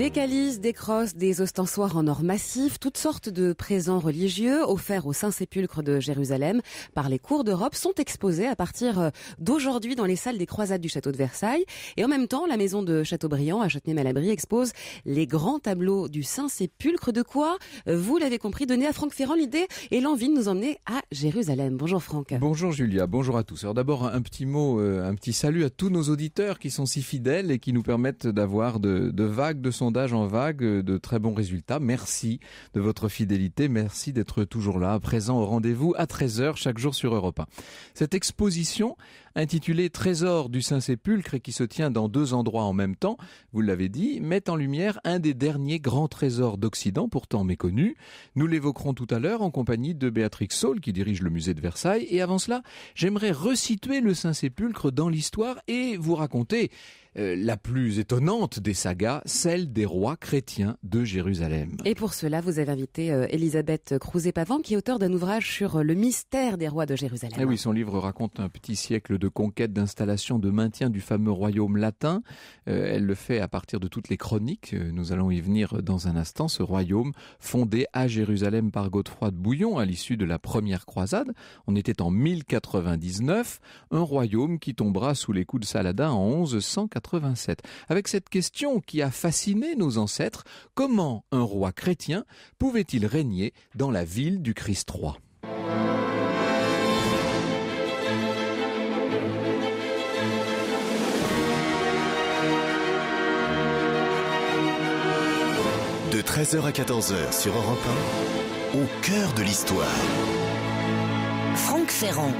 Des calices, des crosses, des ostensoirs en or massif, toutes sortes de présents religieux offerts au Saint-Sépulcre de Jérusalem par les cours d'Europe sont exposés à partir euh, d'aujourd'hui dans les salles des croisades du château de Versailles. Et en même temps, la maison de Châteaubriand à Châtenay-Malabry expose les grands tableaux du Saint-Sépulcre. De quoi, euh, vous l'avez compris, donner à Franck Ferrand l'idée et l'envie de nous emmener à Jérusalem. Bonjour Franck. Bonjour Julia, bonjour à tous. Alors d'abord un petit mot, euh, un petit salut à tous nos auditeurs qui sont si fidèles et qui nous permettent d'avoir de, de vagues de son en vague, euh, de très bons résultats. Merci de votre fidélité, merci d'être toujours là, présent au rendez-vous à 13h chaque jour sur Europe 1. Cette exposition intitulée Trésor du Saint-Sépulcre et qui se tient dans deux endroits en même temps, vous l'avez dit, met en lumière un des derniers grands trésors d'Occident, pourtant méconnu. Nous l'évoquerons tout à l'heure en compagnie de Béatrix Saul qui dirige le musée de Versailles. Et avant cela, j'aimerais resituer le Saint-Sépulcre dans l'histoire et vous raconter euh, la plus étonnante des sagas, celle des rois chrétiens de Jérusalem. Et pour cela, vous avez invité Elisabeth euh, Crouzet-Pavant, qui est auteur d'un ouvrage sur euh, le mystère des rois de Jérusalem. Et eh oui, son livre raconte un petit siècle de conquête, d'installation, de maintien du fameux royaume latin. elle le fait à partir de toutes les chroniques. Nous allons y venir dans un instant. Ce royaume, fondé à Jérusalem par Godefroy de Bouillon à l'issue de la première croisade, on était en 1099, un royaume qui tombera sous les coups de Saladin en 1180 avec cette question qui a fasciné nos ancêtres, comment un roi chrétien pouvait-il régner dans la ville du Christ roi De 13h à 14h sur Europe 1, au cœur de l'histoire. Franck Ferrand.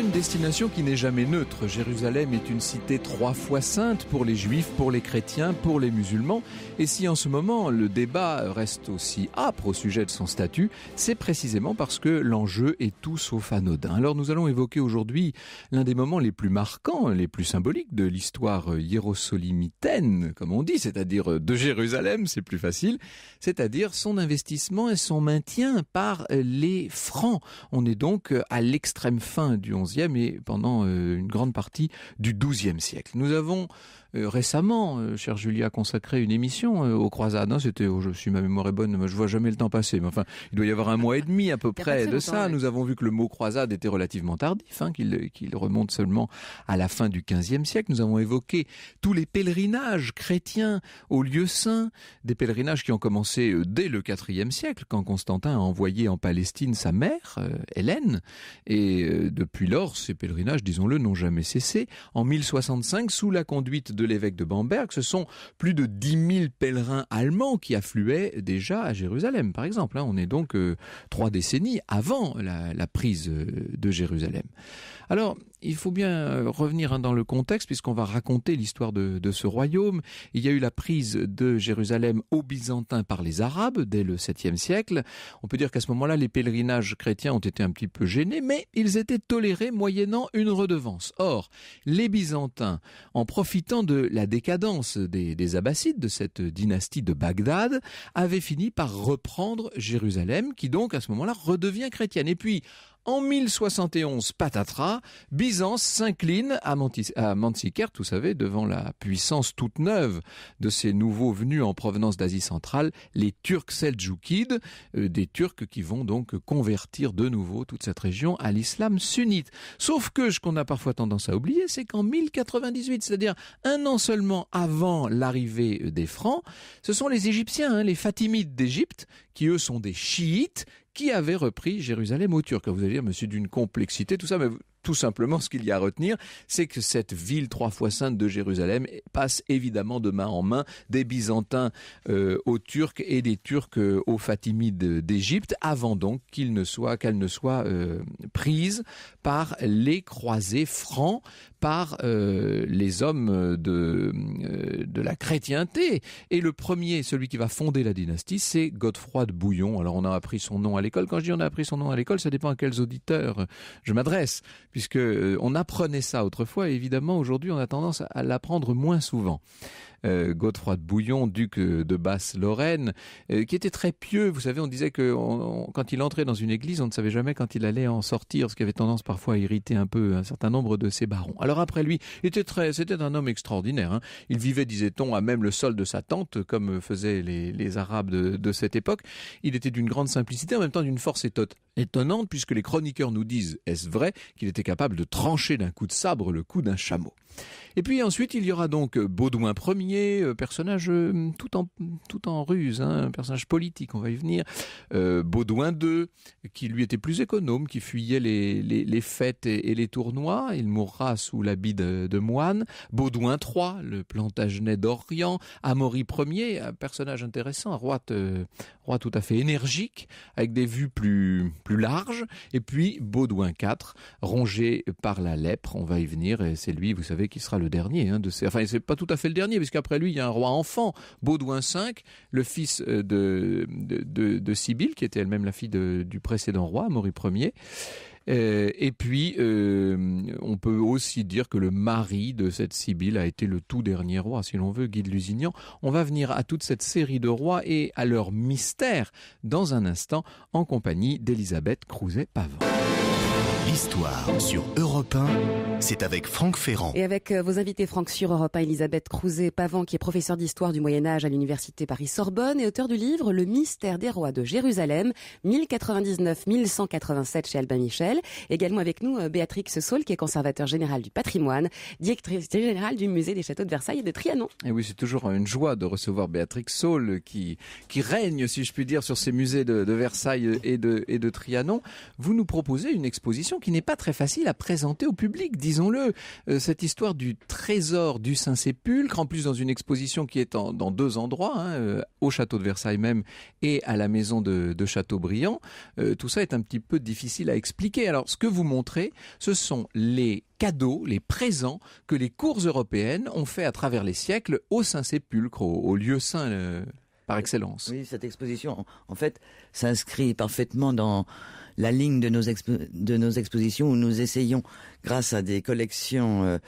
une destination qui n'est jamais neutre. Jérusalem est une cité trois fois sainte pour les juifs, pour les chrétiens, pour les musulmans. Et si en ce moment le débat reste aussi âpre au sujet de son statut, c'est précisément parce que l'enjeu est tout sauf anodin. Alors nous allons évoquer aujourd'hui l'un des moments les plus marquants, les plus symboliques de l'histoire hiérosolimitaine comme on dit, c'est-à-dire de Jérusalem, c'est plus facile, c'est-à-dire son investissement et son maintien par les francs. On est donc à l'extrême fin du et pendant euh, une grande partie du XIIe siècle. Nous avons euh, récemment, euh, cher Julia a consacré une émission euh, aux croisades. Hein, c'était, oh, je suis ma mémoire est bonne, je vois jamais le temps passer. Mais enfin, il doit y avoir un mois et demi à peu près de ça. Nous avons vu que le mot croisade était relativement tardif, hein, qu'il remonte seulement à la fin du XVe siècle. Nous avons évoqué tous les pèlerinages chrétiens aux lieux saints, des pèlerinages qui ont commencé dès le IVe siècle, quand Constantin a envoyé en Palestine sa mère, Hélène. Et depuis lors, ces pèlerinages, disons-le, n'ont jamais cessé. En 1065, sous la conduite de de l'évêque de Bamberg, ce sont plus de 10 000 pèlerins allemands qui affluaient déjà à Jérusalem, par exemple. Hein. On est donc euh, trois décennies avant la, la prise euh, de Jérusalem. Alors, il faut bien euh, revenir hein, dans le contexte puisqu'on va raconter l'histoire de, ce royaume. Il y a eu la prise de Jérusalem aux Byzantins par les Arabes dès le 7e siècle. On peut dire qu'à ce moment-là, les pèlerinages chrétiens ont été un petit peu gênés, mais ils étaient tolérés moyennant une redevance. Or, les Byzantins, en profitant de la décadence des, des Abbassides, de cette dynastie de Bagdad, avaient fini par reprendre Jérusalem, qui donc à ce moment-là redevient chrétienne. Et puis, en 1071, patatras, Byzance s'incline à, à vous savez, devant la puissance toute neuve de ces nouveaux venus en provenance d'Asie centrale, les Turcs seldjoukides, euh, des Turcs qui vont donc convertir de nouveau toute cette région à l'islam sunnite. Sauf que ce qu'on a parfois tendance à oublier, c'est qu'en 1098, c'est-à-dire un an seulement avant l'arrivée euh, des Francs, ce sont les Égyptiens, hein, les Fatimides d'Égypte, qui eux sont des chiites, qui avait repris Jérusalem aux Turcs. Vous allez dire, monsieur, d'une complexité, tout ça, mais tout simplement, ce qu'il y a à retenir, c'est que cette ville trois fois sainte de Jérusalem passe évidemment de main en main des Byzantins euh, aux Turcs et des Turcs euh, aux Fatimides d'Égypte, avant donc ne soit, qu'elle ne soit euh, prise par les croisés francs, par les hommes de, de la chrétienté. Et le premier, celui qui va fonder la dynastie, c'est Godefroy de Bouillon. Alors on a appris son nom à l'école. Quand je dis on a appris son nom à l'école, ça dépend à quels auditeurs je m'adresse puisque euh, on apprenait ça autrefois et évidemment aujourd'hui on a tendance à l'apprendre moins souvent. Euh, Godefroy de Bouillon, duc euh, de Basse-Lorraine, euh, qui était très pieux. Vous savez, on disait que quand il entrait dans une église, on ne savait jamais quand il allait en sortir, ce qui avait tendance parfois à irriter un peu un certain nombre de ses barons. Alors après lui, c'était c'était un homme extraordinaire. Hein. Il vivait, disait-on, à même le sol de sa tente, comme faisaient les, Arabes de, de, cette époque. Il était d'une grande simplicité, en même temps d'une force étonnante, puisque les chroniqueurs nous disent, est-ce vrai, qu'il était capable de trancher d'un coup de sabre le cou d'un chameau. Et puis ensuite, il y aura donc euh, Baudouin Ier, euh, personnage euh, tout en, tout en ruse, hein, un personnage politique, on va y venir. Baudouin II, qui lui était plus économe, qui fuyait les, fêtes et, les tournois. Il mourra sous l'habit de, moine. Baudouin III, le Plantagenet d'Orient. Amaury Ier, un personnage intéressant, roi, de roi tout à fait énergique, avec des vues plus, plus larges, et puis Baudouin IV, rongé par la lèpre, on va y venir, et c'est lui, vous savez, qui sera le dernier, Enfin, de ces... enfin c'est pas tout à fait le dernier, puisqu'après lui, il y a un roi enfant, Baudouin V, le fils euh, de, de, de, Sibylle, qui était elle-même la fille du précédent roi, Maurice Ier, euh, et puis, euh, on peut aussi dire que le mari de cette Sibylle a été le tout dernier roi, si l'on veut, Guy de Lusignan. On va venir à toute cette série de rois et à leur mystère dans un instant en compagnie d'Elisabeth Crouzet-Pavant. L'histoire sur Europe 1, c'est avec Franck Ferrand. Et avec euh, vos invités Franck sur Europe 1, Elisabeth Crouzet-Pavan, qui est professeure d'histoire du Moyen-Âge à l'Université Paris-Sorbonne et auteur du livre Le mystère des rois de Jérusalem, 1099-1187 chez Albin Michel. Également avec nous euh, Béatrix Saul, qui est conservateur général du patrimoine, directrice générale du musée des châteaux de Versailles et de Trianon. Et oui, c'est toujours une joie de recevoir Béatrix Saul, qui, qui règne, si je puis dire, sur ces musées de, de Versailles et de, et de Trianon. Vous nous proposez une exposition qui n'est pas très facile à présenter au public, disons-le. Euh, cette histoire du trésor du Saint-Sépulcre, en plus dans une exposition qui est dans deux endroits, hein, euh, au château de Versailles même et à la maison de, Châteaubriand, euh, tout ça est un petit peu difficile à expliquer. Alors ce que vous montrez, ce sont les cadeaux, les présents que les cours européennes ont fait à travers les siècles au Saint-Sépulcre, au, au, lieu saint par excellence. Oui, cette exposition, en fait, s'inscrit parfaitement dans la ligne de nos, expositions où nous essayons, grâce à des collections euh,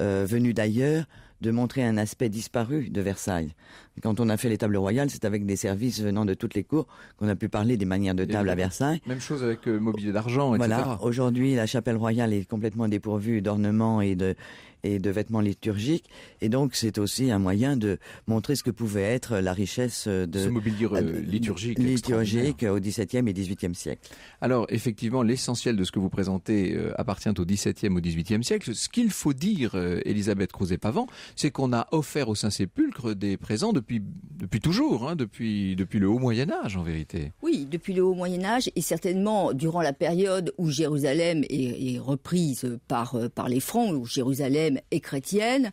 euh, venues d'ailleurs, de montrer un aspect disparu de Versailles. Quand on a fait les tables royales, c'est avec des services venant de toutes les cours qu'on a pu parler des manières de table à Versailles. Même chose avec le euh, mobilier d'argent, etc. Voilà. Aujourd'hui, la chapelle royale est complètement dépourvue d'ornements et de, et de vêtements liturgiques. Et donc, c'est aussi un moyen de montrer ce que pouvait être la richesse de ce mobilier euh, euh, liturgique, liturgique au XVIIe et XVIIIe siècle. Alors, effectivement, l'essentiel de ce que vous présentez appartient au XVIIe au XVIIIe siècle. Ce qu'il faut dire, Elisabeth Crouzet-Pavant, c'est qu'on a offert au Saint-Sépulcre des présents de depuis, toujours, hein, depuis, le Haut Moyen Âge en vérité. Oui, depuis le Haut Moyen Âge et certainement durant la période où Jérusalem est, reprise par, euh, par les Francs, où Jérusalem est chrétienne,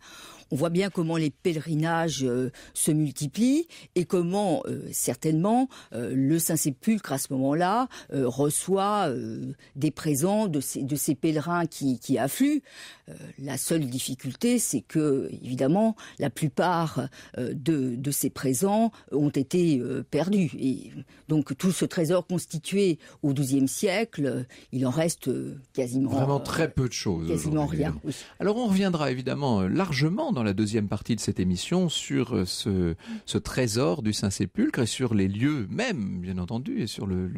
on voit bien comment les pèlerinages euh, se multiplient et comment euh, certainement euh, le Saint-Sépulcre à ce moment-là reçoit des présents de ces, de ces pèlerins qui, affluent. la seule difficulté, c'est que évidemment la plupart de, de, ces présents ont été perdus. Et donc tout ce trésor constitué au XIIe siècle, il en reste quasiment vraiment très peu de choses. rien. Alors on reviendra évidemment largement dans la deuxième partie de cette émission sur euh, ce, trésor du Saint-Sépulcre et sur les lieux même, bien entendu, et sur le,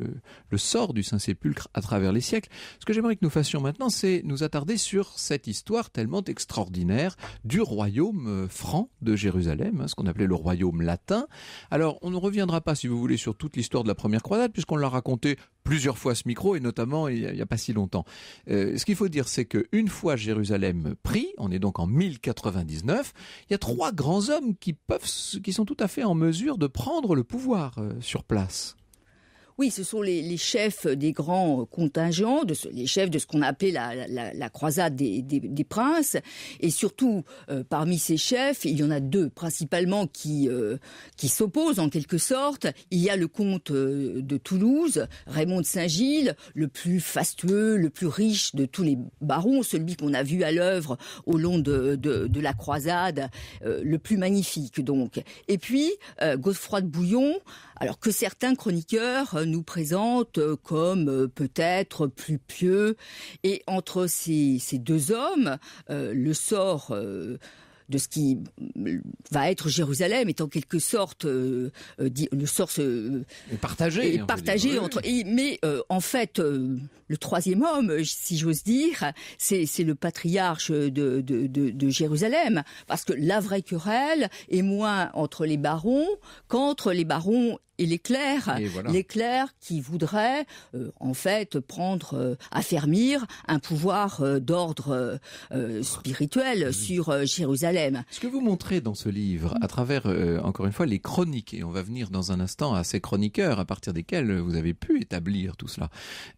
sort du Saint-Sépulcre à travers les siècles. Ce que j'aimerais que nous fassions maintenant, c'est nous attarder sur cette histoire tellement extraordinaire du royaume euh, franc de Jérusalem, hein, ce qu'on appelait le royaume latin. Alors, on ne reviendra pas, si vous voulez, sur toute l'histoire de la première croisade, puisqu'on l'a raconté plusieurs fois ce micro, et notamment il n'y a, pas si longtemps. Euh, ce qu'il faut dire, c'est qu'une fois Jérusalem pris, on est donc en 1099, il y a trois grands hommes qui peuvent, qui sont tout à fait en mesure de prendre le pouvoir euh, sur place. Oui, ce sont les, chefs des grands euh, contingents, de les chefs de ce qu'on a la, croisade des, princes. Et surtout, euh, parmi ces chefs, il y en a deux principalement qui, euh, s'opposent en quelque sorte. Il y a le comte de Toulouse, Raymond de Saint-Gilles, le plus fastueux, le plus riche de tous les barons, celui qu'on a vu à l'œuvre au long de, la croisade, le plus magnifique donc. Et puis, Godefroy de Bouillon, alors que certains chroniqueurs euh, nous présentent euh, comme euh, peut-être plus pieux. Et entre ces, ces deux hommes, le sort de ce qui euh, va être Jérusalem est en quelque sorte euh, euh, une sorte partagée, entre. mais en fait, le troisième homme, si j'ose dire, c'est le patriarche de, de, Jérusalem, parce que la vraie querelle est moins entre les barons qu'entre les barons et l'éclair, qui voudrait euh, en fait prendre, affermir euh, un pouvoir euh, d'ordre spirituel ah. sur Jérusalem. Ce que vous montrez dans ce livre, à travers encore une fois les chroniques, et on va venir dans un instant à ces chroniqueurs à partir desquels vous avez pu établir tout cela.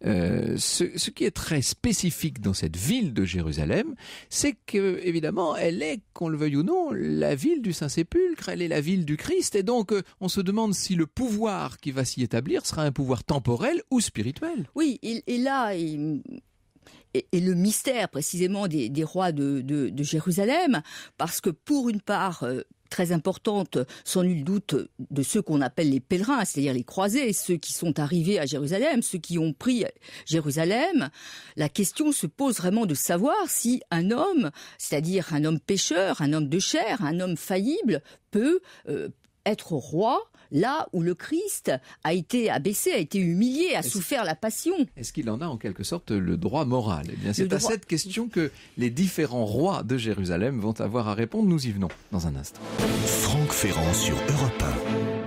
Ce, ce, qui est très spécifique dans cette ville de Jérusalem, c'est que évidemment elle est, qu'on le veuille ou non, la ville du Saint Sépulcre, elle est la ville du Christ, et donc on se demande si le pouvoir pouvoir qui va s'y établir sera un pouvoir temporel ou spirituel. Oui, et, est là, et, le mystère précisément des, rois de, Jérusalem, parce que pour une part, euh, très importante, sans nul doute, de ceux qu'on appelle les pèlerins, c'est-à-dire les croisés, ceux qui sont arrivés à Jérusalem, ceux qui ont pris Jérusalem, la question se pose vraiment de savoir si un homme, c'est-à-dire un homme pécheur, un homme de chair, un homme faillible, peut euh, être roi là où le Christ a été abaissé, a été humilié, a souffert la passion. Est-ce qu'il en a en quelque sorte le droit moral eh bien, c'est à cette question que les différents rois de Jérusalem vont avoir à répondre. Nous y venons dans un instant. Franck Ferrand sur Europe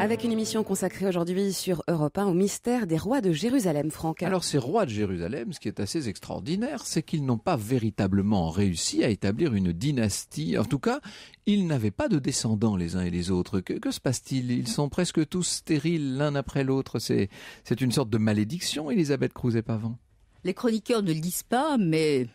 avec une émission consacrée aujourd'hui sur Europe 1 au mystère des rois de Jérusalem, Franck. Alors ces rois de Jérusalem, ce qui est assez extraordinaire, c'est qu'ils n'ont pas véritablement réussi à établir une dynastie. En tout cas, ils n'avaient pas de descendants les uns et les autres. Que, se passe-t-il Ils sont presque tous stériles l'un après l'autre. C'est une sorte de malédiction, Elisabeth Crouzet-Pavant. Les chroniqueurs ne le disent pas, mais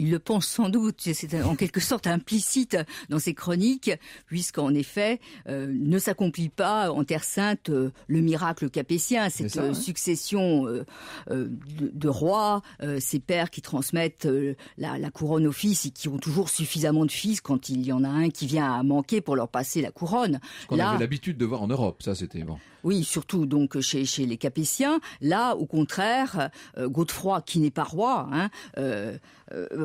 il le pense sans doute, c'est en quelque sorte implicite dans ses chroniques, puisqu'en effet, euh, ne s'accomplit pas en Terre Sainte euh, le miracle capétien, cette succession euh, de, rois, ces pères qui transmettent la, couronne aux fils et qui ont toujours suffisamment de fils quand il y en a un qui vient à manquer pour leur passer la couronne. Ce qu'on avait l'habitude de voir en Europe, ça c'était bon. Oui, surtout donc chez, chez les Capétiens. Là, au contraire, Godefroy, qui n'est pas roi, hein,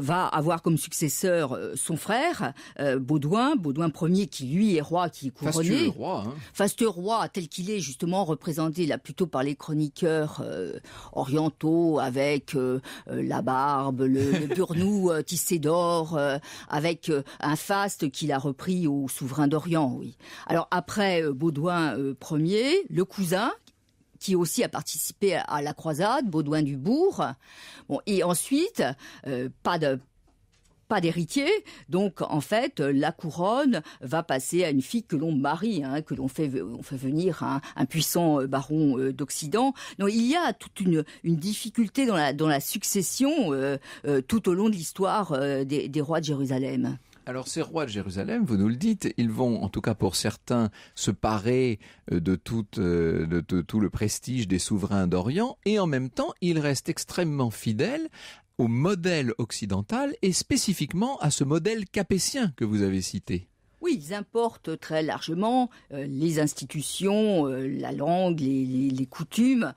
va avoir comme successeur euh, son frère, euh, Baudouin, Baudouin Ier, qui lui est roi, qui est couronné. Fasteux roi. Hein. roi, tel qu'il est justement représenté là plutôt par les chroniqueurs euh, orientaux, avec la barbe, le, le burnou tissé d'or, avec un faste qu'il a repris au souverain d'Orient. Oui. Alors après Baudouin Ier, le cousin qui aussi a participé à la croisade, Baudouin du Bourg. et ensuite, euh, pas de pas d'héritier, donc en fait la couronne va passer à une fille que l'on marie, hein, que l'on fait, venir un, puissant euh, baron euh, d'Occident. Donc il y a toute une, difficulté dans la, succession tout au long de l'histoire des rois de Jérusalem. Alors ces rois de Jérusalem, vous nous le dites, ils vont, en tout cas pour certains, se parer euh, de euh, tout, le prestige des souverains d'Orient, et en même temps, ils restent extrêmement fidèles au modèle occidental et spécifiquement à ce modèle capétien que vous avez cité. Oui, ils importent très largement euh, les institutions, la langue, les coutumes.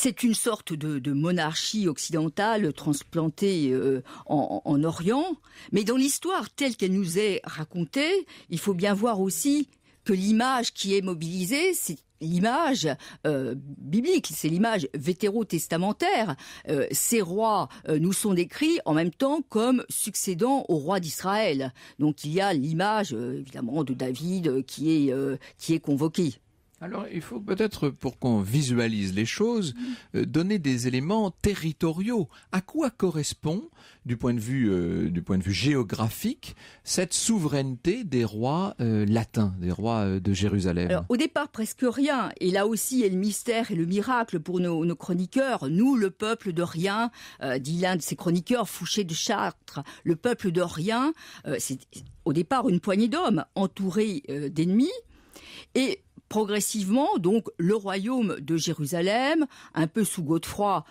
C'est une sorte de, monarchie occidentale transplantée euh, en, Orient, mais dans l'histoire telle qu'elle nous est racontée, il faut bien voir aussi que l'image qui est mobilisée, c'est l'image euh, biblique, c'est l'image vétérotestamentaire. Euh, ces rois nous sont décrits en même temps comme succédant au roi d'Israël. Donc il y a l'image évidemment de David qui est qui est convoquée. Alors, il faut peut-être, pour qu'on visualise les choses, mm. euh, donner des éléments territoriaux. À quoi correspond, du point de vue, euh, du point de vue géographique, cette souveraineté des rois euh, latins, des rois de Jérusalem Au départ, presque rien. Et là aussi, est le mystère et le miracle pour nos, chroniqueurs. Nous, le peuple de rien, dit l'un de ces chroniqueurs, Fouché de Chartres, le peuple de rien, c'est au départ une poignée d'hommes entourés d'ennemis. Et progressivement, donc, le royaume de Jérusalem, un peu sous Godefroy,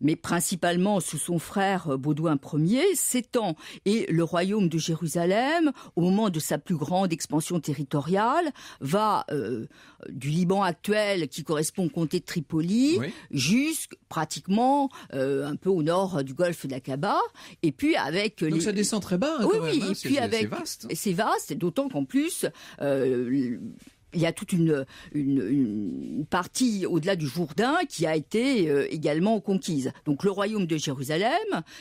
mais principalement sous son frère euh, Baudouin Ier, s'étend et le royaume de Jérusalem, au moment de sa plus grande expansion territoriale, va euh, du Liban actuel, qui correspond au comté de Tripoli, jusqu'à pratiquement euh, un peu au nord du golfe d'Aqaba, et puis avec... Donc ça descend très bas, oui, hein, oui, et puis avec... C'est vaste, vaste d'autant qu'en plus, il y a toute une, une, partie au-delà du Jourdain qui a été euh, également conquise. Donc le royaume de Jérusalem,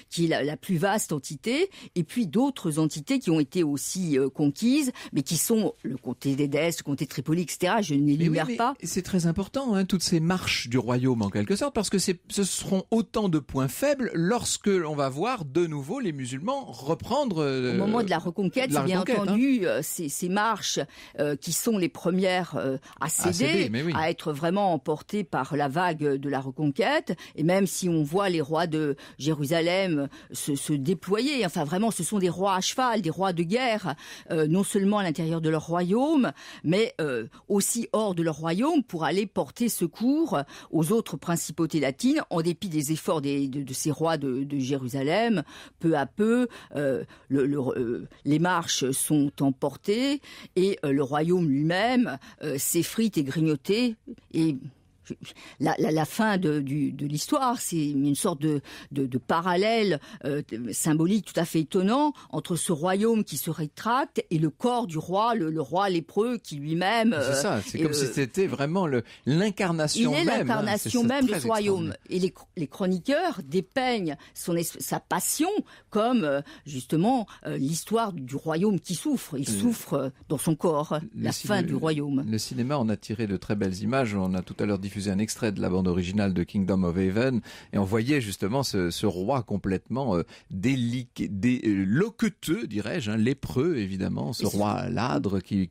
qui est la, plus vaste entité, et puis d'autres entités qui ont été aussi euh, conquises, mais qui sont le comté d'Édesse, le comté de Tripoli, etc. Je les oui, pas. C'est très important, hein, toutes ces marches du royaume en quelque sorte, parce que ce seront autant de points faibles lorsque l'on va voir de nouveau les musulmans reprendre... Euh, Au moment de la reconquête, bien hein. entendu, ces, ces, marches qui sont les premières euh, à céder, à, être vraiment emporté par la vague de la reconquête. Et même si on voit les rois de Jérusalem euh, se, déployer, enfin vraiment, ce sont des rois à cheval, des rois de guerre, euh, non seulement à l'intérieur de leur royaume, mais aussi hors de leur royaume pour aller porter secours aux autres principautés latines, en dépit des efforts de, ces rois de, Jérusalem. Peu à peu, les marches sont emportées et le royaume lui-même ses euh, frites et grignotée et la, la, fin de, l'histoire, c'est une sorte de, parallèle euh, symbolique tout à fait étonnant entre ce royaume qui se rétracte et le corps du roi, le, roi lépreux qui lui-même. c'est ça, euh, c'est comme si euh, c'était vraiment l'incarnation même. Il est hein, l'incarnation même du royaume. Et les, chroniqueurs dépeignent son, sa passion comme justement l'histoire du royaume qui souffre. Il mm. souffre dans son corps, la fin du royaume. Le cinéma en a tiré de très belles images. On a tout à l'heure diffusé diffusé un extrait de la bande originale de Kingdom of Heaven et on voyait justement ce, roi complètement euh, euh loqueteux, dirais-je, hein, lépreux évidemment, ce roi ladre qui,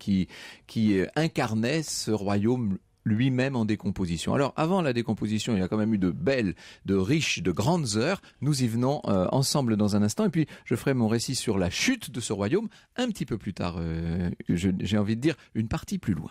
qui, euh, incarnait ce royaume lui-même en décomposition. Alors avant la décomposition, il y a quand même eu de belles, de riches, de grandes heures. Nous y venons euh, ensemble dans un instant et puis je ferai mon récit sur la chute de ce royaume un petit peu plus tard. j'ai envie de dire une partie plus loin.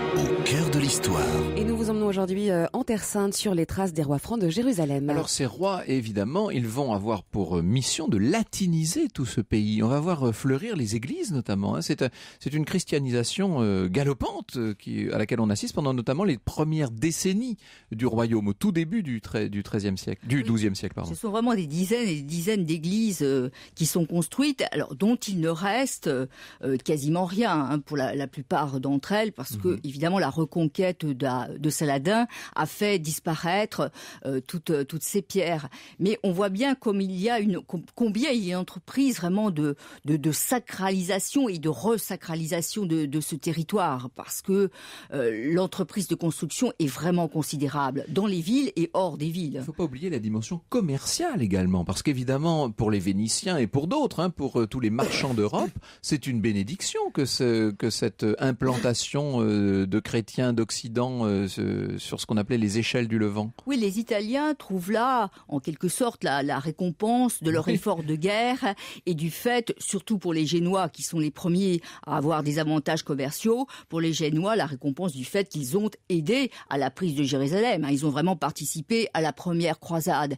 1. Au cœur de l'histoire. Et nous vous emmenons aujourd'hui euh, en Terre Sainte sur les traces des rois francs de Jérusalem. Alors ces rois, évidemment, ils vont avoir pour euh, mission de latiniser tout ce pays. On va voir euh, fleurir les églises notamment. Hein. C'est une christianisation galopante à laquelle on assiste pendant notamment les premières décennies du royaume, au tout début du, XIIIe siècle, du 12e siècle. Pardon. Ce sont vraiment des dizaines et des dizaines d'églises qui sont construites, alors dont il ne reste quasiment rien hein, pour la, plupart d'entre elles, parce mhm. que évidemment, évidemment, la reconquête de, Saladin a fait disparaître euh, toutes, toutes ces pierres. Mais on voit bien comme il y a une, combien il y a une entreprise vraiment de, de, sacralisation et de resacralisation de, ce territoire, parce que euh, l'entreprise de construction est vraiment considérable dans les villes et hors des villes. Il ne faut pas oublier la dimension commerciale également, parce qu'évidemment, pour les Vénitiens et pour d'autres, hein, pour euh, tous les marchands d'Europe, c'est une bénédiction que, ce, que cette implantation de chrétiens d'Occident euh, sur ce qu'on appelait les échelles du Levant. Oui, les Italiens trouvent là, en quelque sorte, la, récompense de leur effort de guerre et du fait, surtout pour les Génois qui sont les premiers à avoir des avantages commerciaux, pour les Génois, la récompense du fait qu'ils ont aidé à la prise de Jérusalem. Hein. Ils ont vraiment participé à la première croisade.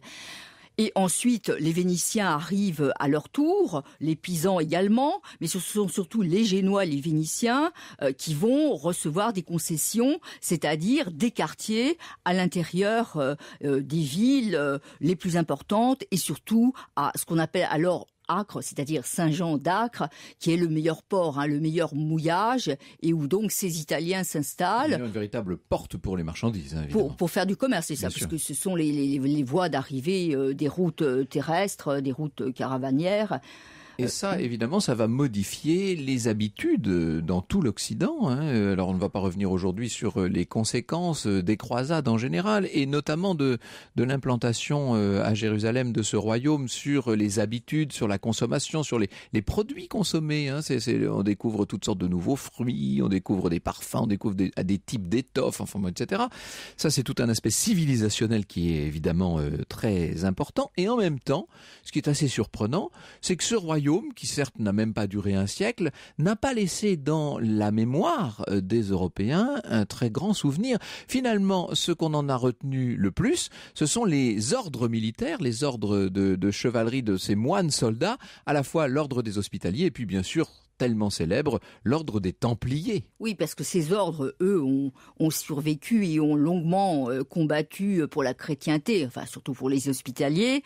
Et ensuite, les Vénitiens arrivent à leur tour, les Pisans également, mais ce sont surtout les Génois, les Vénitiens, euh, qui vont recevoir des concessions, c'est-à-dire des quartiers à l'intérieur euh, euh, des villes les plus importantes et surtout à ce qu'on appelle alors Acre, c'est-à-dire Saint-Jean d'Acre, qui est le meilleur port, hein, le meilleur mouillage, et où donc ces Italiens s'installent. Une véritable porte pour les marchandises, hein, pour, faire du commerce, c'est ça, parce que ce sont les, voies d'arrivée euh, des routes euh, terrestres, euh, des routes caravanières. Et ça, évidemment, ça va modifier les habitudes euh, dans tout l'Occident. Hein. Euh, alors, on ne va pas revenir aujourd'hui sur euh, les conséquences des croisades en général, et notamment de, de l'implantation à Jérusalem de ce royaume sur les habitudes, sur la consommation, sur les, les produits consommés. Hein. on découvre toutes sortes de nouveaux fruits, on découvre des parfums, on découvre des, des types d'étoffes, etc. Ça, c'est tout un aspect civilisationnel qui est évidemment très important. Et en même temps, ce qui est assez surprenant, c'est que ce royaume qui certes n'a même pas duré un siècle, n'a pas laissé dans la mémoire euh, des Européens un très grand souvenir. Finalement, ce qu'on en a retenu le plus, ce sont les ordres militaires, les ordres de, de chevalerie de ces moines soldats, à la fois l'ordre des hospitaliers et puis bien sûr tellement célèbre, l'ordre des Templiers. Oui, parce que ces ordres, eux, ont, survécu et ont longuement euh, combattu euh, pour la chrétienté, enfin surtout pour les hospitaliers.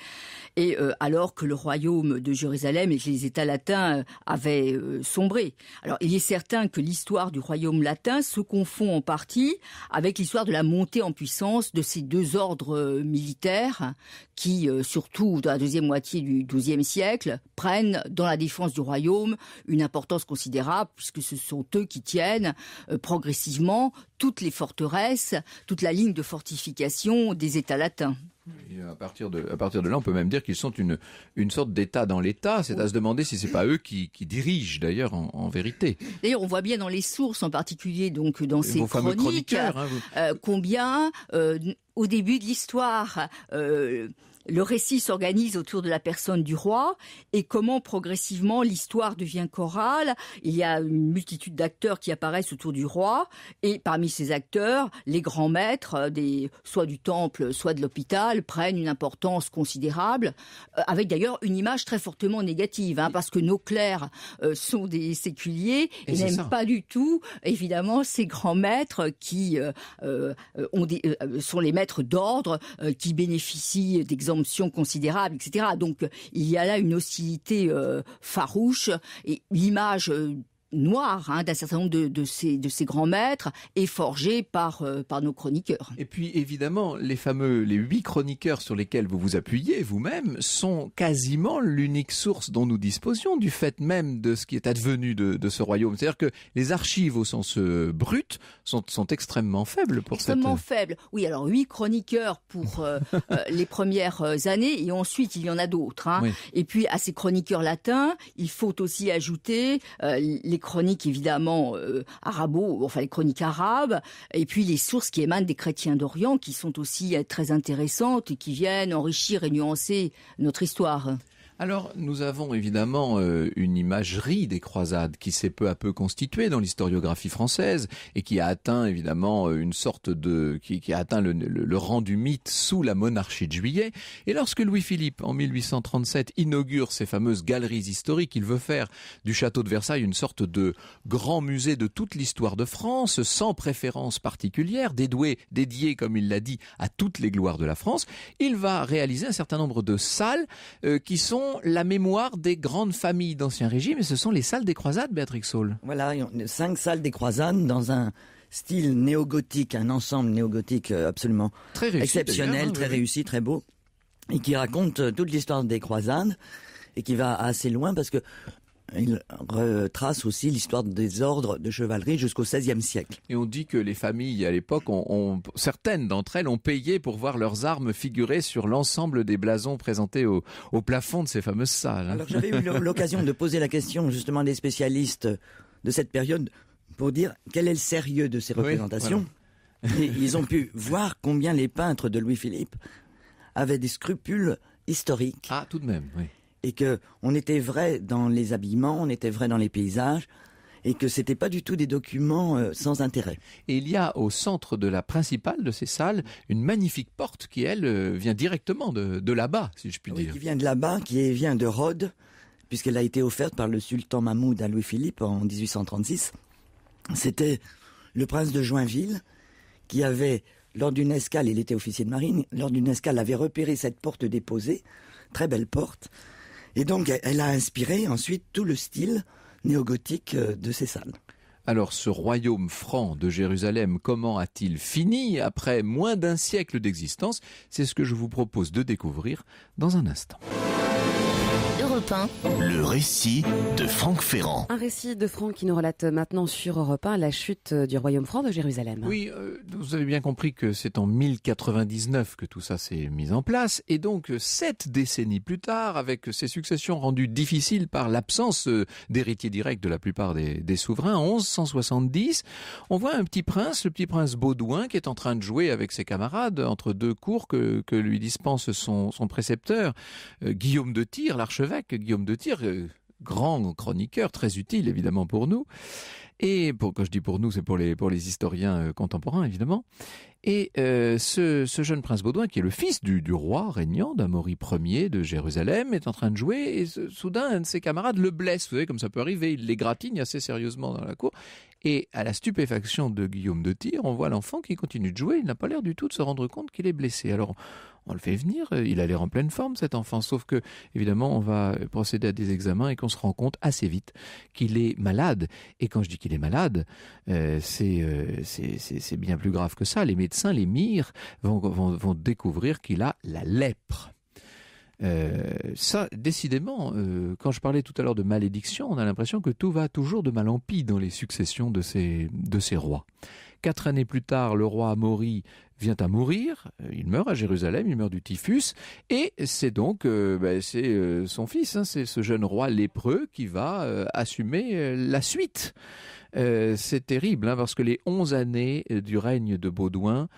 Et euh, alors que le royaume de Jérusalem et les États latins avaient sombré. Alors il est certain que l'histoire du royaume latin se confond en partie avec l'histoire de la montée en puissance de ces deux ordres militaires qui, surtout dans la deuxième moitié du XIIe siècle, prennent dans la défense du royaume une importance importance considérable puisque ce sont eux qui tiennent euh, progressivement toutes les forteresses, toute la ligne de fortification des États latins. Et à partir de partir de là, on peut même dire qu'ils sont une une sorte d'État dans l'État. C'est à se demander si c'est pas eux qui, dirigent d'ailleurs en, vérité. D'ailleurs, on voit bien dans les sources, en particulier donc dans ces chroniques, hein, euh, combien euh, au début de l'histoire. Le récit s'organise autour de la personne du roi et comment progressivement l'histoire devient chorale. Il y a une multitude d'acteurs qui apparaissent autour du roi et parmi ces acteurs, les grands maîtres, euh, des, soit du temple, soit de l'hôpital, prennent une importance considérable, euh, avec d'ailleurs une image très fortement négative, hein, parce que nos clercs euh, sont des séculiers et, n'aiment pas du tout, évidemment, ces grands maîtres qui sont les maîtres d'ordre, qui bénéficient d'exemples considérable, etc. Donc il y a là une hostilité euh, farouche et l'image euh, noir hein, d'un certain nombre de, ces, grands maîtres et forgé euh, par, nos chroniqueurs. Et puis évidemment, les fameux, les huit chroniqueurs sur lesquels vous vous appuyez vous-même sont quasiment l'unique source dont nous disposions du fait même de ce qui est advenu de, ce royaume. C'est-à-dire que les archives au sens euh, brut sont, extrêmement faibles pour extrêmement faibles. Oui, alors huit chroniqueurs pour euh, les premières années et ensuite il y en a d'autres. Hein. Et puis à ces chroniqueurs latins, il faut aussi ajouter les chroniques évidemment euh, arabo, enfin les chroniques arabes, et puis les sources qui émanent des chrétiens d'Orient, qui sont aussi euh, très intéressantes et qui viennent enrichir et nuancer notre histoire. Alors, nous avons évidemment euh, une imagerie des croisades qui s'est peu à peu constituée dans l'historiographie française et qui a atteint évidemment euh, une sorte de qui, a atteint le, rang du mythe sous la monarchie de Juillet. Et lorsque Louis-Philippe en 1837 inaugure ses fameuses galeries historiques, il veut faire du château de Versailles une sorte de grand musée de toute l'histoire de France, sans préférence particulière, dédoué, dédié comme il l'a dit à toutes les gloires de la France. Il va réaliser un certain nombre de salles euh, qui sont la mémoire des grandes familles d'Ancien Régime et ce sont les salles des croisades, Béatrix Saul. Voilà, cinq salles des croisades dans un style néo-gothique, un ensemble néo-gothique euh, absolument exceptionnel, hein, très réussi, très beau, et qui raconte euh, toute l'histoire des croisades et qui va assez loin parce que il retrace aussi l'histoire des ordres de chevalerie jusqu'au XVIe siècle. Et on dit que les familles à l'époque, ont, certaines d'entre elles ont payé pour voir leurs armes figurer sur l'ensemble des blasons présentés au, plafond de ces fameuses salles. Hein. Alors j'avais eu l'occasion de poser la question justement à des spécialistes de cette période pour dire quel est le sérieux de ces représentations. ils ont pu voir combien les peintres de Louis-Philippe avaient des scrupules historiques. Ah, tout de même, oui et que on était vrai dans les habillements, on était vrai dans les paysages, et que c'était pas du tout des documents euh, sans intérêt. Et il y a au centre de la principale de ces salles une magnifique porte qui elle euh, vient directement de, là-bas, si je puis dire. Qui vient de là-bas, qui vient de Rhodes, puisqu'elle a été offerte par le sultan Mahmoud à Louis-Philippe en 1836. C'était le prince de Joinville qui avait, lors d'une escale, il était officier de marine, lors d'une escale avait repéré cette porte déposée, très belle porte, et donc, elle a inspiré ensuite tout le style néogothique euh, de ces salles. Alors ce royaume franc de Jérusalem, comment a-t-il fini après moins d'un siècle d'existence C'est ce que je vous propose de découvrir dans un instant. Le récit de Franck Ferrand. Un récit de Franck qui nous relate maintenant sur Europe 1 la chute du royaume franc de Jérusalem. Oui, euh, vous avez bien compris que c'est en 1099 que tout ça s'est mis en place. Et donc, sept décennies plus tard, avec ces successions rendues difficiles par l'absence euh, d'héritiers directs de la plupart des, souverains, en 1170, on voit un petit prince, le petit prince Baudouin, qui est en train de jouer avec ses camarades entre deux cours que, lui dispense son, précepteur, euh, Guillaume de Tyr, l'archevêque que Guillaume de Tir, euh, grand chroniqueur, très utile évidemment pour nous. Et pour, quand je dis pour nous, c'est pour les, pour les historiens euh, contemporains évidemment. Et euh, ce, jeune prince Baudouin, qui est le fils du, du roi régnant d'Amaury Ier de Jérusalem, est en train de jouer et soudain un de ses camarades le blesse. Vous savez comme ça peut arriver, il l'égratigne assez sérieusement dans la cour. Et à la stupéfaction de Guillaume de Tyr, on voit l'enfant qui continue de jouer. Il n'a pas l'air du tout de se rendre compte qu'il est blessé. Alors on le fait venir, euh, il a l'air en pleine forme cet enfant, sauf que évidemment on va procéder à des examens et qu'on se rend compte assez vite qu'il est malade. Et quand je dis qu'il est malade, euh, euh, c'est, bien plus grave que ça. Les médecins, les mires, vont, découvrir qu'il a la lèpre. ça, décidément, quand je parlais tout à l'heure de malédiction, on a l'impression que tout va toujours de mal en pis dans les successions de ces, de ces rois. Quatre années plus tard, le roi Amaury vient à mourir, euh, il meurt à Jérusalem, il meurt du typhus, et c'est donc euh, ben, c'est euh, son fils, hein, c'est ce jeune roi lépreux qui va assumer la suite. c'est terrible, hein, parce que les onze années du règne de Baudouin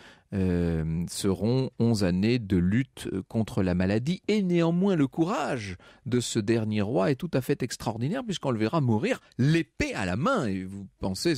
seront onze années de lutte contre la maladie, et néanmoins le courage de ce dernier roi est tout à fait extraordinaire, puisqu'on le verra mourir l'épée à la main, et vous pensez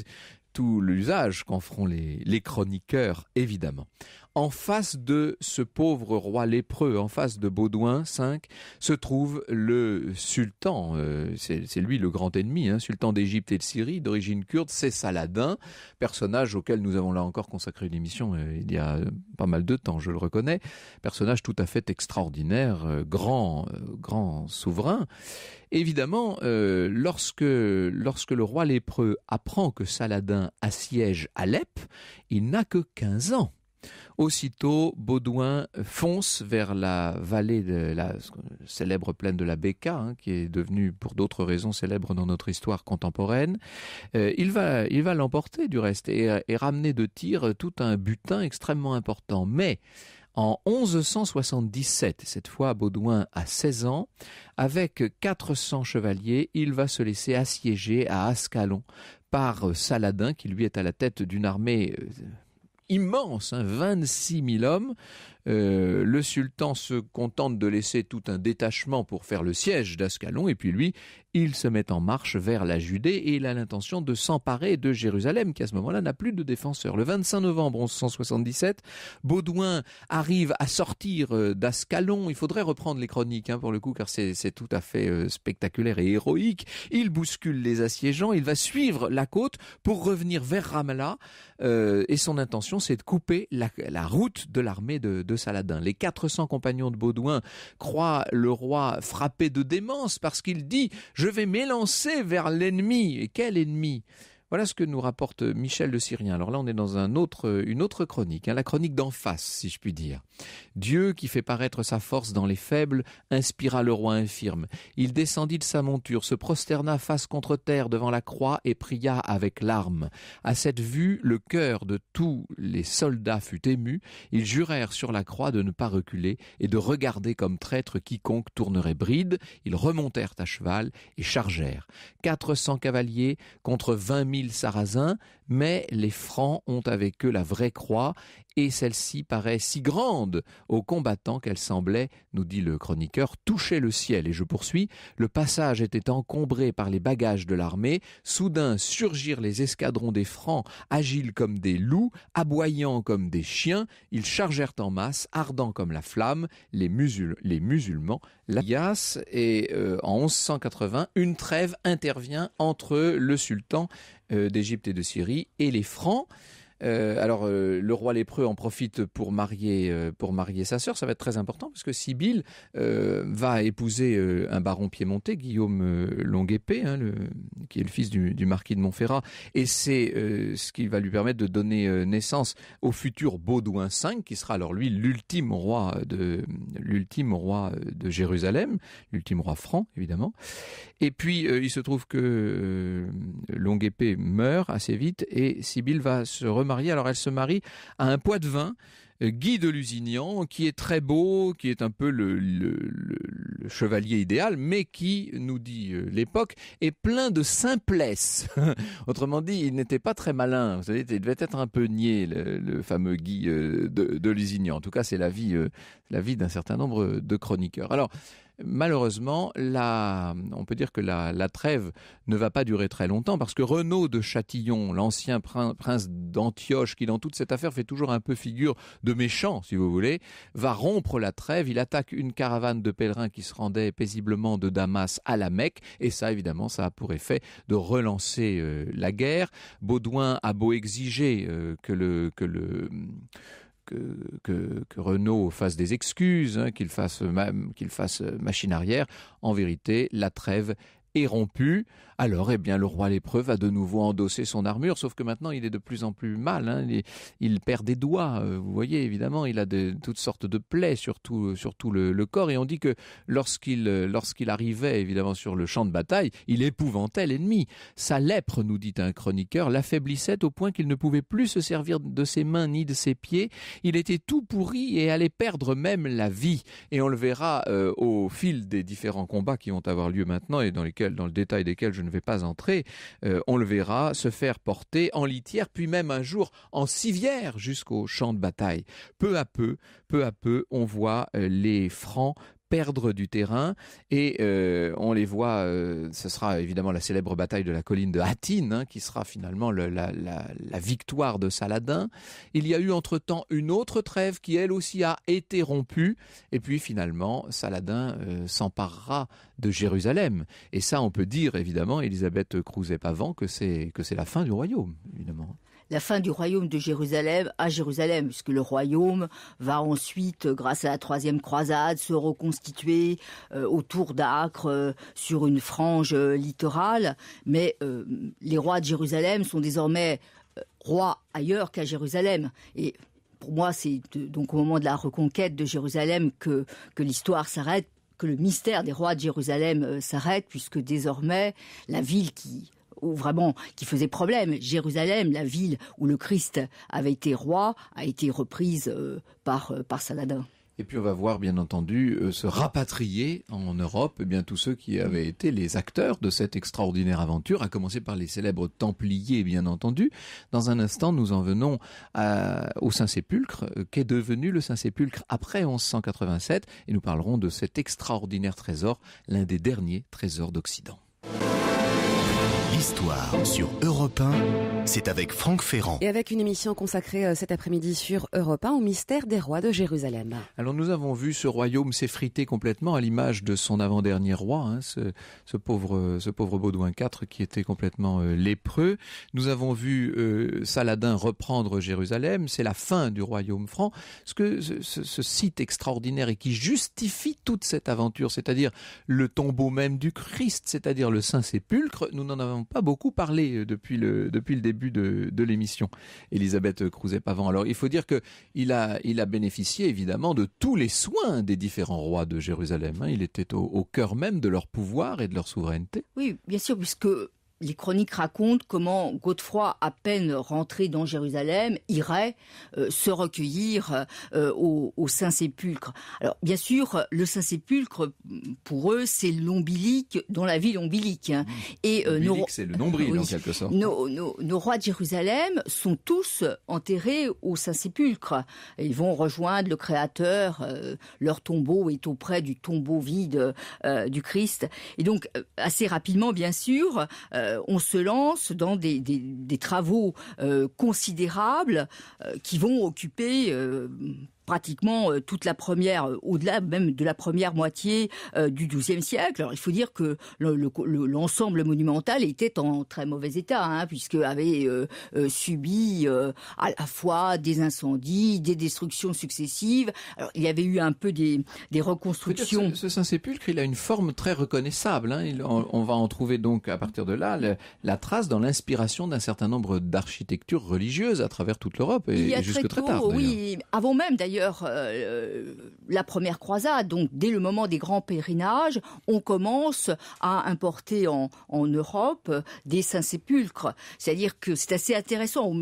tout l'usage qu'en feront les, les chroniqueurs, évidemment. En face de ce pauvre roi lépreux, en face de Baudouin V, se trouve le sultan, euh, c'est lui le grand ennemi, hein, sultan d'Égypte et de Syrie, d'origine kurde, c'est Saladin, personnage auquel nous avons là encore consacré une émission euh, il y a euh, pas mal de temps, je le reconnais, personnage tout à fait extraordinaire, grand, grand souverain. Évidemment, lorsque, lorsque le roi lépreux apprend que Saladin assiège Alep, il n'a que 15 ans. Aussitôt, Baudouin fonce vers la vallée de la célèbre plaine de la Becca, hein, qui est devenue pour d'autres raisons célèbre dans notre histoire contemporaine. Euh, il va, il va l'emporter du reste et, ramener de tir tout un butin extrêmement important. Mais en 1177, cette fois Baudouin a 16 ans, avec 400 chevaliers, il va se laisser assiéger à Ascalon par Saladin, qui lui est à la tête d'une armée euh, immense, 26 hein, 000 hommes. Euh, le sultan se contente de laisser tout un détachement pour faire le siège d'Ascalon, et puis lui il se met en marche vers la Judée et il a l'intention de s'emparer de Jérusalem, qui à ce moment-là n'a plus de défenseurs. Le 25 novembre 1177, Baudouin arrive à sortir euh, d'Ascalon. Il faudrait reprendre les chroniques hein, pour le coup, car c'est tout à fait euh, spectaculaire et héroïque. Il bouscule les assiégeants, il va suivre la côte pour revenir vers Ramallah, euh, et son intention c'est de couper la, route de l'armée de, de Saladin. Les 400 compagnons de Baudouin croient le roi frappé de démence parce qu'il dit « je vais m'élancer vers l'ennemi. Et quel ennemi voilà ce que nous rapporte Michel le Syrien. Alors là, on est dans une autre chronique, hein, la chronique d'en face, si je puis dire. Dieu, qui fait paraître sa force dans les faibles, inspira le roi infirme. Il descendit de sa monture, se prosterna face contre terre devant la croix et pria avec larmes. À cette vue, le cœur de tous les soldats fut ému. Ils jurèrent sur la croix de ne pas reculer et de regarder comme traître quiconque tournerait bride. Ils remontèrent à cheval et chargèrent. Quatre cents cavaliers contre vingt mille sarrasins, mais les Francs ont avec eux la vraie croix et celle-ci paraît si grande aux combattants qu'elle semblait, nous dit le chroniqueur, toucher le ciel. Et je poursuis, le passage était encombré par les bagages de l'armée, soudain surgirent les escadrons des Francs, agiles comme des loups, aboyants comme des chiens, ils chargèrent en masse, ardents comme la flamme, les, musulmans, et euh, en 1180, une trêve intervient entre le sultan euh, d'Égypte et de Syrie et les Francs. Euh, alors euh, le roi lépreux en profite pour marier, euh, pour marier sa sœur. Ça va être très important parce que Sibylle va épouser un baron piémontais, Guillaume Longue épée, hein, qui est le fils du, marquis de Montferrat, et c'est ce qui va lui permettre de donner naissance au futur Baudouin V, qui sera alors lui l'ultime roi de l'ultime roi de Jérusalem, l'ultime roi franc évidemment. Et puis il se trouve que Longue épée meurt assez vite et Sibylle va se remarquer alors elle se marie à un poids de vin. Euh, Guy de Lusignan, qui est très beau, qui est un peu le, chevalier idéal, mais qui, nous dit euh, l'époque, est plein de simplesse. Autrement dit, il n'était pas très malin. Vous savez, il devait être un peu niais, le, fameux Guy euh, de, de Lusignan. En tout cas, c'est la vie, la vie d'un certain nombre de chroniqueurs. Alors, malheureusement, la, on peut dire que la, trêve ne va pas durer très longtemps parce que Renaud de Châtillon, l'ancien prince d'Antioche, qui dans toute cette affaire fait toujours un peu figure de méchant, si vous voulez, va rompre la trêve. Il attaque une caravane de pèlerins qui se rendait paisiblement de Damas à la Mecque. Et ça, évidemment, ça a pour effet de relancer euh, la guerre. Baudouin a beau exiger euh, que le, que, Renault fasse des excuses, hein, qu'il fasse, qu'il fasse machine arrière. En vérité, la trêve est rompue. Alors, eh bien, le roi l'épreuve va de nouveau endossé son armure, sauf que maintenant, il est de plus en plus mal. Hein. Il, perd des doigts, euh, vous voyez, évidemment. Il a de, toutes sortes de plaies sur tout, euh, le, corps. Et on dit que lorsqu'il euh, lorsqu'il arrivait, évidemment, sur le champ de bataille, il épouvantait l'ennemi. Sa lèpre, nous dit un chroniqueur, l'affaiblissait au point qu'il ne pouvait plus se servir de ses mains ni de ses pieds. Il était tout pourri et allait perdre même la vie. Et on le verra au fil des différents combats qui vont avoir lieu maintenant et dans lesquels, dans le détail desquels je ne vais pas entrer, euh, on le verra se faire porter en litière, puis même un jour en civière jusqu'au champ de bataille. Peu à peu, peu à peu, on voit euh, les Francs perdre du terrain et euh, on les voit, euh, ce sera évidemment la célèbre bataille de la colline de Hattin hein, qui sera finalement la, victoire de Saladin. Il y a eu entre-temps une autre trêve qui elle aussi a été rompue et puis finalement Saladin euh, s'emparera de Jérusalem. Et ça on peut dire évidemment, Elisabeth Crouzet-Pavant, que c'est, que c'est la fin du royaume, évidemment la fin du royaume de Jérusalem à Jérusalem, puisque le royaume va ensuite, grâce à la troisième croisade, se reconstituer euh, autour d'Acre, euh, sur une frange euh, littorale. Mais les rois de Jérusalem sont désormais rois ailleurs qu'à Jérusalem. Et pour moi, c'est donc au moment de la reconquête de Jérusalem que, que l'histoire s'arrête, que le mystère des rois de Jérusalem s'arrête, puisque désormais, la ville qui ou vraiment qui faisait problème. Jérusalem, la ville où le Christ avait été roi, a été reprise euh, par, euh, par Saladin. Et puis on va voir, bien entendu, euh, se rapatrier en Europe eh bien tous ceux qui avaient été les acteurs de cette extraordinaire aventure, à commencer par les célèbres Templiers, bien entendu. Dans un instant, nous en venons au Saint-Sépulcre, qu'est devenu le Saint-Sépulcre après 1187, et nous parlerons de cet extraordinaire trésor, l'un des derniers trésors d'Occident. L'histoire sur Europe 1, c'est avec Franck Ferrand. Et avec une émission consacrée euh, cet après-midi sur Europe 1 au mystère des rois de Jérusalem. Alors nous avons vu ce royaume s'effriter complètement à l'image de son avant-dernier roi, hein, ce, pauvre, ce pauvre Baudouin IV qui était complètement euh, lépreux. Nous avons vu euh, Saladin reprendre Jérusalem, c'est la fin du royaume franc. Ce que ce site extraordinaire et qui justifie toute cette aventure, c'est-à-dire le tombeau même du Christ, c'est-à-dire le Saint-Sépulcre, nous n'en avons pas beaucoup parlé euh, depuis le, depuis le début de, l'émission, Elisabeth Crouzet-Pavant. Alors il faut dire qu'il a, il a bénéficié évidemment de tous les soins des différents rois de Jérusalem. Hein. Il était au, au cœur même de leur pouvoir et de leur souveraineté. Oui, bien sûr, puisque les chroniques racontent comment Godefroy, à peine rentré dans Jérusalem, irait euh, se recueillir euh, au, Saint-Sépulcre. Alors, bien sûr, le Saint-Sépulcre, pour eux, c'est l'ombilique dans la ville ombilique. Hein. Mmh. Et euh, nos... c'est le nombril, quelque sorte. Nos, rois de Jérusalem sont tous enterrés au Saint-Sépulcre. Ils vont rejoindre le Créateur. leur tombeau est auprès du tombeau vide du Christ. Et donc, assez rapidement, bien sûr, euh, on se lance dans des, travaux euh, considérables euh, qui vont occuper pratiquement euh, toute la première, euh, au-delà même de la première moitié euh, du XIIe siècle. Alors il faut dire que l'ensemble monumental était en très mauvais état, puisqu'il hein, puisque avait subi à la fois des incendies, des destructions successives. Alors il y avait eu un peu des, reconstructions. Ce, Saint-Sépulcre, il a une forme très reconnaissable. Hein. on, va en trouver donc à partir de là la trace dans l'inspiration d'un certain nombre d'architectures religieuses à travers toute l'Europe et, jusque très, tard. Oui, avant même d'ailleurs euh, euh, la première croisade, donc dès le moment des grands pèlerinages, on commence à importer en, Europe euh, des saints sépulcres. C'est-à-dire que c'est assez intéressant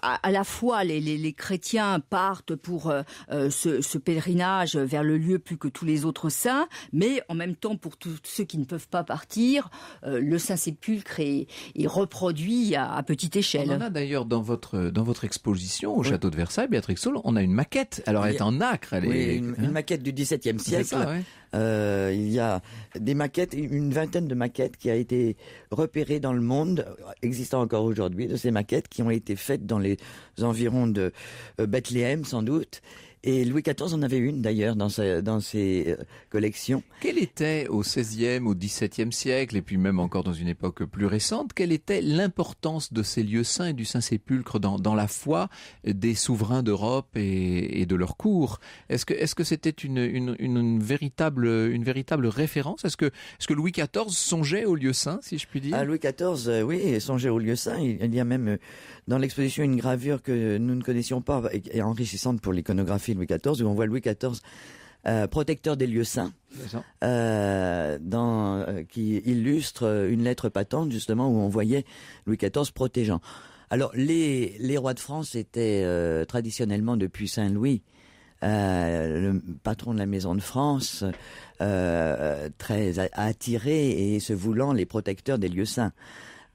à, la fois les, chrétiens partent pour euh, euh, ce, pèlerinage vers le lieu plus que tous les autres saints, mais en même temps pour tous ceux qui ne peuvent pas partir, euh, le Saint-Sépulcre est, reproduit à, petite échelle. On a d'ailleurs dans votre, exposition au château de Versailles, Béatrix Saul, on a une maquette. Alors elle est en acre. Elle oui, est... Une, hein maquette du XVIIe siècle. Euh, il y a des maquettes, une vingtaine de maquettes qui a été repérée dans le monde, existant encore aujourd'hui, de ces maquettes qui ont été faites dans les environs de euh, Bethléem sans doute et Louis XIV en avait une d'ailleurs dans, dans ses euh, collections. Quelle était au XVIe, au XVIIe siècle, et puis même encore dans une époque plus récente, quelle était l'importance de ces lieux saints et du Saint-Sépulcre dans, dans la foi des souverains d'Europe et, de leur cours Est-ce que est-ce que c'était une, une, véritable une véritable référence Est-ce que est-ce que Louis XIV songeait aux lieux saints, si je puis dire Ah Louis XIV, euh, oui, songeait aux lieux saints. il y a même euh, dans l'exposition une gravure que nous ne connaissions pas et enrichissante pour l'iconographie Louis XIV, où on voit Louis XIV euh, protecteur des lieux saints, euh, euh, qui illustre une lettre patente justement où on voyait Louis XIV protégeant. Alors les, rois de France étaient traditionnellement depuis Saint-Louis le patron de la Maison de France, très attiré et se voulant les protecteurs des lieux saints.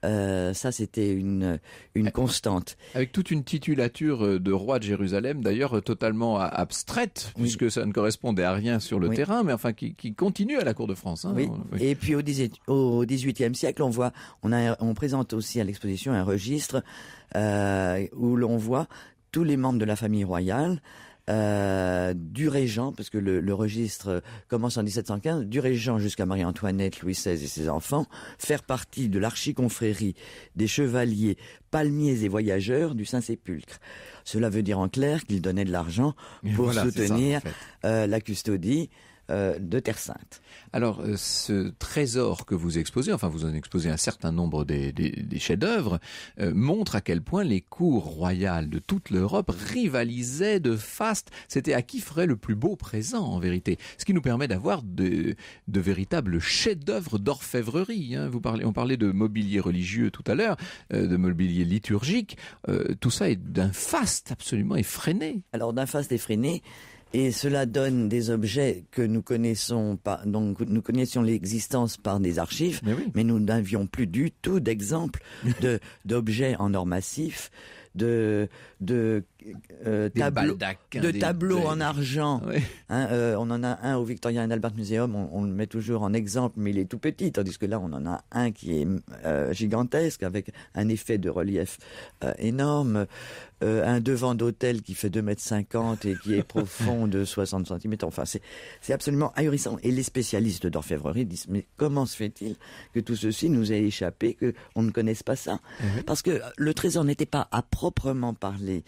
Euh, ça, c'était une, une constante. Avec toute une titulature euh, de roi de Jérusalem, d'ailleurs euh, totalement abstraite, puisque ça ne correspondait à rien sur le terrain, mais enfin qui, continue à la cour de France. Hein. Et puis au XVIIIe siècle, on voit, on, présente aussi à l'exposition un registre où l'on voit tous les membres de la famille royale. Euh, du Régent, parce que le, registre commence en 1715, du Régent jusqu'à Marie-Antoinette, Louis XVI et ses enfants, faire partie de l'archiconfrérie des chevaliers, palmiers et voyageurs du Saint-Sépulcre. Cela veut dire en clair qu'il donnait de l'argent pour soutenir euh, la custodie euh, de Terre Sainte. Alors, euh, ce trésor que vous exposez, enfin vous en exposez un certain nombre des, chefs-d'œuvre, euh, montre à quel point les cours royales de toute l'Europe rivalisaient de faste. C'était à qui ferait le plus beau présent, en vérité. Ce qui nous permet d'avoir de, véritables chefs-d'œuvre d'orfèvrerie. Hein. Vous parlez, on parlait de mobilier religieux tout à l'heure, de mobilier liturgique. tout ça est d'un faste absolument effréné. Alors d'un faste effréné, et cela donne des objets que nous connaissons pas, donc nous connaissions l'existence par des archives, mais, nous n'avions plus du tout d'exemple de, d'objets en or massif, de, de euh, hein, de tableaux en argent. Hein, euh, on en a un au Victoria and Albert Museum, on, le met toujours en exemple, mais il est tout petit, tandis que là, on en a un qui est euh, gigantesque, avec un effet de relief énorme, un devant d'hôtel qui fait 2,50 mètres et qui est profond de 60 cm. Enfin, c'est absolument ahurissant. Et les spécialistes d'orfèvrerie disent, mais comment se fait-il que tout ceci nous ait échappé, qu'on ne connaisse pas ça mhm. Parce que le trésor n'était pas à proprement parler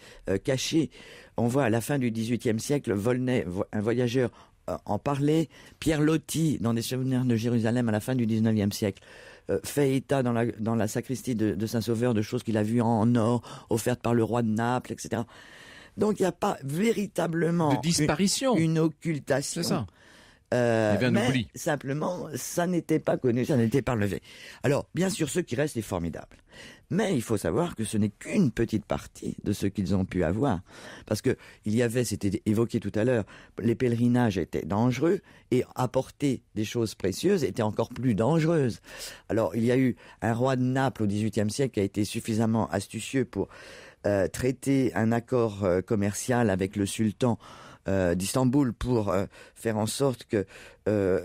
Caché, On voit à la fin du XVIIIe siècle, Volney, un voyageur, euh, en parler. Pierre Lotti, dans des souvenirs de Jérusalem à la fin du 19e siècle, euh, fait état dans la, sacristie de, Saint-Sauveur de choses qu'il a vues en or, offertes par le roi de Naples, etc. Donc il n'y a pas véritablement disparition. Une, occultation. Euh, eh Simplement, ça n'était pas connu, ça n'était pas levé. Alors, bien sûr, ce qui reste est formidable. Mais il faut savoir que ce n'est qu'une petite partie de ce qu'ils ont pu avoir. Parce que il y avait, c'était évoqué tout à l'heure, les pèlerinages étaient dangereux et apporter des choses précieuses était encore plus dangereuse. Alors, il y a eu un roi de Naples au XVIIIe siècle qui a été suffisamment astucieux pour euh, traiter un accord euh, commercial avec le sultan euh, d'Istanbul pour euh, faire en sorte que euh,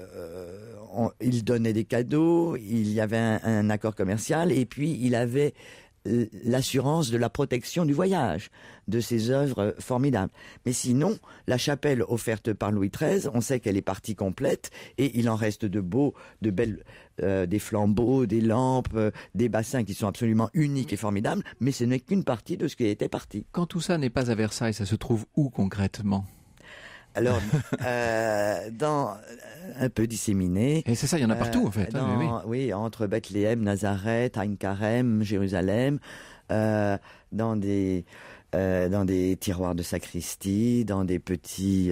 il donnait des cadeaux, il y avait un, accord commercial et puis il avait l'assurance de la protection du voyage de ces œuvres formidables. Mais sinon, la chapelle offerte par Louis XIII, on sait qu'elle est partie complète et il en reste de beaux, de belles, des flambeaux, des lampes, des bassins qui sont absolument uniques et formidables, mais ce n'est qu'une partie de ce qui était parti. Quand tout ça n'est pas à Versailles, ça se trouve où concrètement alors, euh, dans euh, un peu disséminé. Et c'est ça, il y en a euh, partout en fait. Hein, oui. entre Bethléem, Nazareth, Ein Karem, Jérusalem, dans des dans des tiroirs de sacristie, dans des petits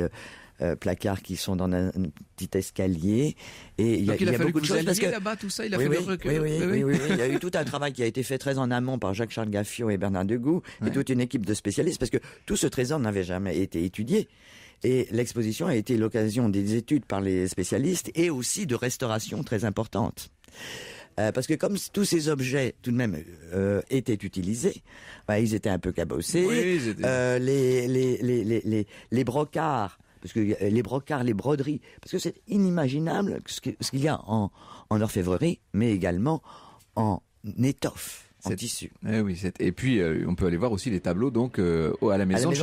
placards qui sont dans un, petit escalier. Et il y a, il beaucoup de choses parce que là-bas tout ça, il a fait oui, oui, oui, oui, il y a eu tout un travail qui a été fait très en amont par Jacques Charles Gaffion et Bernard Degout et toute une équipe de spécialistes parce que tout ce trésor n'avait jamais été étudié. Et l'exposition a été l'occasion des études par les spécialistes et aussi de restaurations très importantes. Euh, parce que comme tous ces objets tout de même euh, étaient utilisés, bah, ils étaient un peu cabossés. Euh, les, les, les, brocarts, parce que les brocards, les broderies, parce que c'est inimaginable ce qu'il y a en, en orfèvrerie, mais également en étoffe. En tissu. Eh oui, et puis on peut aller voir aussi les tableaux donc à la maison, de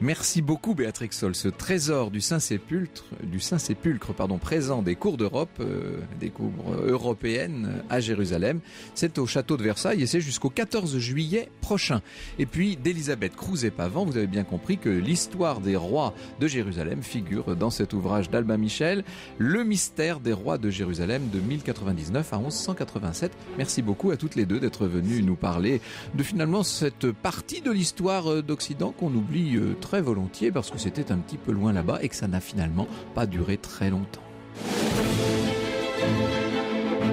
Merci beaucoup Béatrix Sol, ce trésor du Saint-Sépulcre, du Saint-Sépulcre pardon, présent des cours d'Europe, euh, des cours européennes à Jérusalem. C'est au château de Versailles et c'est jusqu'au 14 juillet prochain. Et puis d'Elisabeth et pavant vous avez bien compris que l'histoire des rois de Jérusalem figure dans cet ouvrage d'Alba Michel, Le mystère des rois de Jérusalem de 1099 à 1187. Merci beaucoup à toutes les deux d'être venues nous parler de finalement cette partie de l'histoire euh, d'Occident qu'on oublie euh, très volontiers parce que c'était un petit peu loin là-bas et que ça n'a finalement pas duré très longtemps.